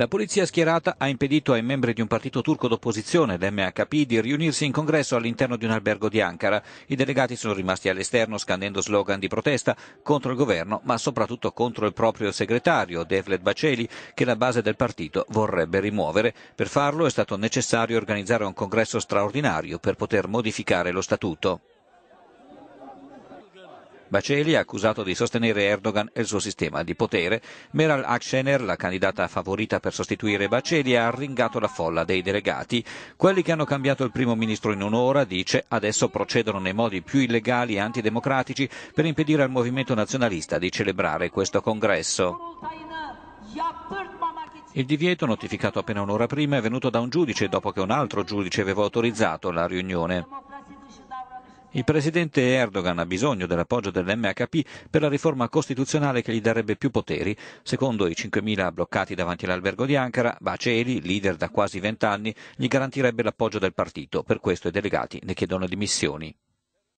La polizia schierata ha impedito ai membri di un partito turco d'opposizione, l'MHP, di riunirsi in congresso all'interno di un albergo di Ankara. I delegati sono rimasti all'esterno scandendo slogan di protesta contro il governo, ma soprattutto contro il proprio segretario, Devlet Baceli, che la base del partito vorrebbe rimuovere. Per farlo è stato necessario organizzare un congresso straordinario per poter modificare lo statuto. Baceli ha accusato di sostenere Erdogan e il suo sistema di potere. Meral Akşener, la candidata favorita per sostituire Baceli, ha arringato la folla dei delegati. Quelli che hanno cambiato il primo ministro in un'ora, dice, adesso procedono nei modi più illegali e antidemocratici per impedire al movimento nazionalista di celebrare questo congresso. Il divieto, notificato appena un'ora prima, è venuto da un giudice dopo che un altro giudice aveva autorizzato la riunione. Il presidente Erdogan ha bisogno dell'appoggio dell'MHP per la riforma costituzionale che gli darebbe più poteri. Secondo i 5.000 bloccati davanti all'albergo di Ankara, Baceli, leader da quasi vent'anni, gli garantirebbe l'appoggio del partito. Per questo i delegati ne chiedono dimissioni.